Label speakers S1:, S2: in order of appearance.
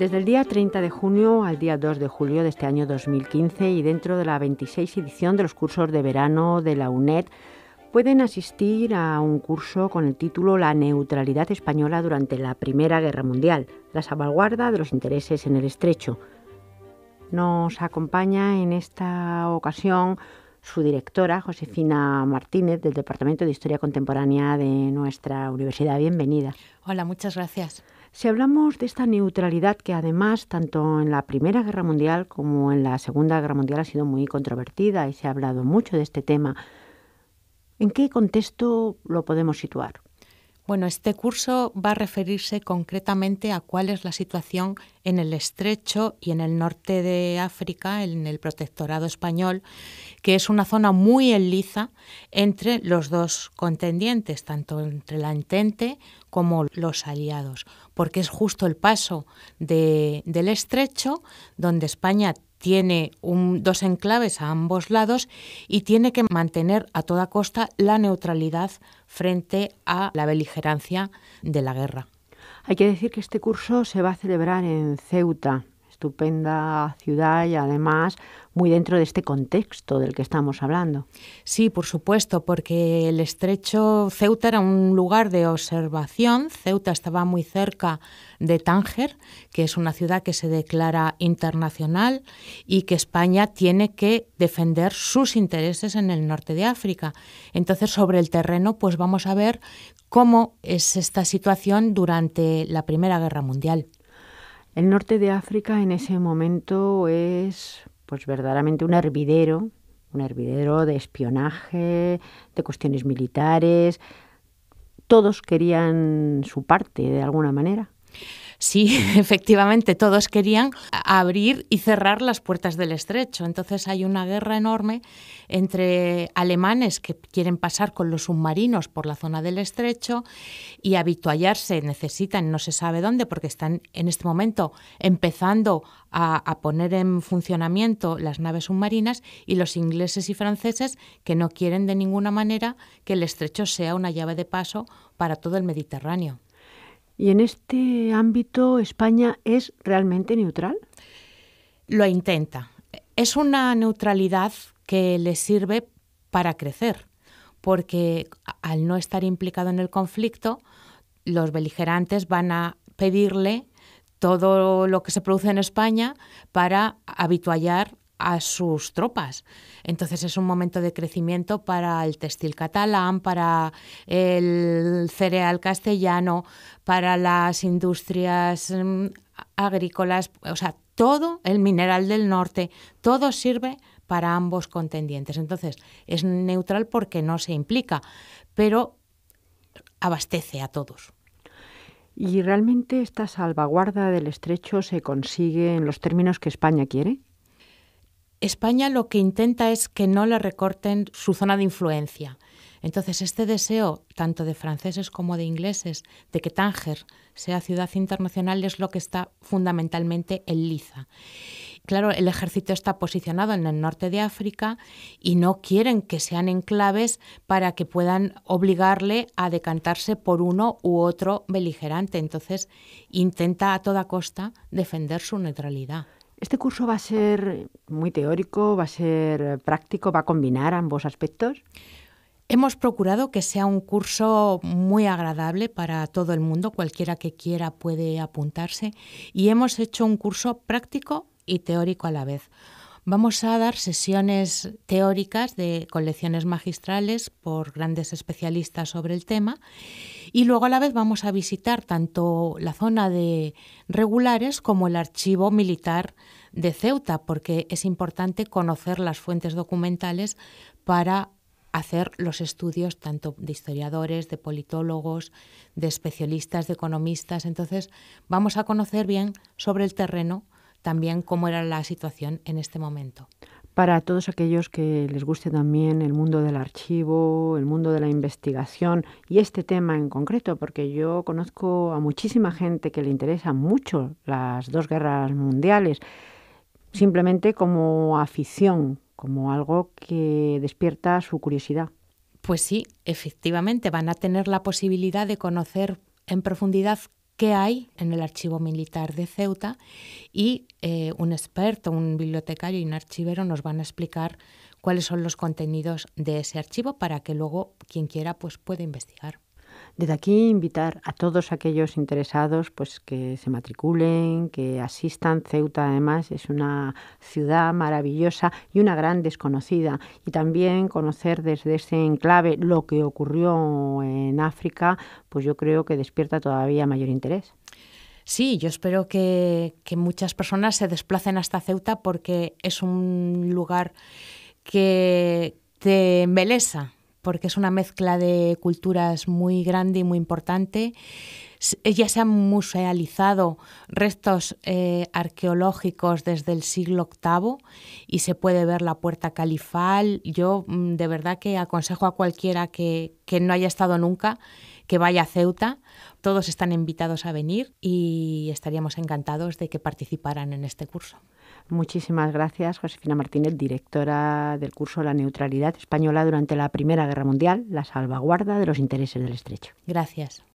S1: Desde el día 30 de junio al día 2 de julio de este año 2015 y dentro de la 26 edición de los cursos de verano de la UNED, pueden asistir a un curso con el título La neutralidad española durante la Primera Guerra Mundial, la salvaguarda de los intereses en el estrecho. Nos acompaña en esta ocasión su directora, Josefina Martínez, del Departamento de Historia Contemporánea de nuestra universidad. Bienvenida.
S2: Hola, muchas gracias.
S1: Si hablamos de esta neutralidad que además tanto en la Primera Guerra Mundial como en la Segunda Guerra Mundial ha sido muy controvertida y se ha hablado mucho de este tema, ¿en qué contexto lo podemos situar? Bueno, este curso
S2: va a referirse concretamente a cuál es la situación en el estrecho y en el norte de África, en el protectorado español, que es una zona muy enliza entre los dos contendientes, tanto entre la entente como los aliados, porque es justo el paso del estrecho donde España tiene dos enclaves a ambos lados y tiene que mantener a toda costa la neutralidad frente a la beligerancia de
S1: la guerra. Hay que decir que este curso se va a celebrar en Ceuta, estupenda ciudad y además muy dentro de este contexto del que estamos hablando. Sí, por supuesto, porque el estrecho Ceuta era un lugar de observación.
S2: Ceuta estaba muy cerca de Tánger, que es una ciudad que se declara internacional y que España tiene que defender sus intereses en el norte de África. Entonces, sobre el terreno, pues vamos a ver cómo es esta
S1: situación durante la Primera Guerra Mundial. El norte de África en ese momento es pues verdaderamente un hervidero, un hervidero de espionaje, de cuestiones militares. Todos querían su parte de alguna manera. Sí, efectivamente, todos querían abrir
S2: y cerrar las puertas del estrecho. Entonces hay una guerra enorme entre alemanes que quieren pasar con los submarinos por la zona del estrecho y habituallarse, necesitan, no se sabe dónde, porque están en este momento empezando a, a poner en funcionamiento las naves submarinas y los ingleses y franceses que no quieren de ninguna manera que el estrecho sea una llave de paso para todo el Mediterráneo. ¿Y en este
S1: ámbito España es realmente neutral?
S2: Lo intenta. Es una neutralidad que le sirve para crecer, porque al no estar implicado en el conflicto, los beligerantes van a pedirle todo lo que se produce en España para habituallar a sus tropas. Entonces es un momento de crecimiento para el textil catalán, para el cereal castellano, para las industrias mm, agrícolas, o sea, todo el mineral del norte, todo sirve para ambos contendientes. Entonces es neutral porque no se implica, pero abastece a todos.
S1: ¿Y realmente esta salvaguarda del estrecho se consigue en los términos que España quiere? España lo que intenta es que no le recorten su zona
S2: de influencia. Entonces, este deseo, tanto de franceses como de ingleses, de que Tánger sea ciudad internacional es lo que está fundamentalmente en liza. Claro, el ejército está posicionado en el norte de África y no quieren que sean enclaves para que puedan obligarle a decantarse por uno u otro beligerante. Entonces, intenta a toda costa defender su neutralidad.
S1: Este curso va a ser muy teórico, va a ser práctico, va a combinar ambos aspectos. Hemos procurado que sea un curso muy agradable para todo el
S2: mundo, cualquiera que quiera puede apuntarse, y hemos hecho un curso práctico y teórico a la vez. Vamos a dar sesiones teóricas de colecciones magistrales por grandes especialistas sobre el tema y luego a la vez vamos a visitar tanto la zona de regulares como el archivo militar de Ceuta, porque es importante conocer las fuentes documentales para hacer los estudios tanto de historiadores, de politólogos, de especialistas, de economistas. Entonces, vamos a conocer bien sobre el terreno también cómo era la situación en este momento.
S1: Para todos aquellos que les guste también el mundo del archivo, el mundo de la investigación y este tema en concreto, porque yo conozco a muchísima gente que le interesan mucho las dos guerras mundiales simplemente como afición, como algo que despierta su curiosidad.
S2: Pues sí, efectivamente, van a tener la posibilidad de conocer en profundidad qué hay en el archivo militar de Ceuta y eh, un experto, un bibliotecario y un archivero nos van a explicar cuáles son los contenidos de ese archivo para que luego quien quiera pues pueda investigar.
S1: Desde aquí invitar a todos aquellos interesados pues que se matriculen, que asistan. Ceuta además es una ciudad maravillosa y una gran desconocida y también conocer desde ese enclave lo que ocurrió en África, pues yo creo que despierta todavía mayor interés. Sí, yo espero que, que muchas personas se desplacen
S2: hasta Ceuta porque es un lugar que te embelesa, porque es una mezcla de culturas muy grande y muy importante. Eh, ya se han musealizado restos eh, arqueológicos desde el siglo VIII y se puede ver la puerta califal. Yo mm, de verdad que aconsejo a cualquiera que, que no haya estado nunca que vaya a Ceuta. Todos están invitados a venir y estaríamos encantados de que participaran en este curso.
S1: Muchísimas gracias, Josefina Martínez, directora del curso La neutralidad española durante la Primera Guerra Mundial, la salvaguarda de los intereses del estrecho.
S2: Gracias.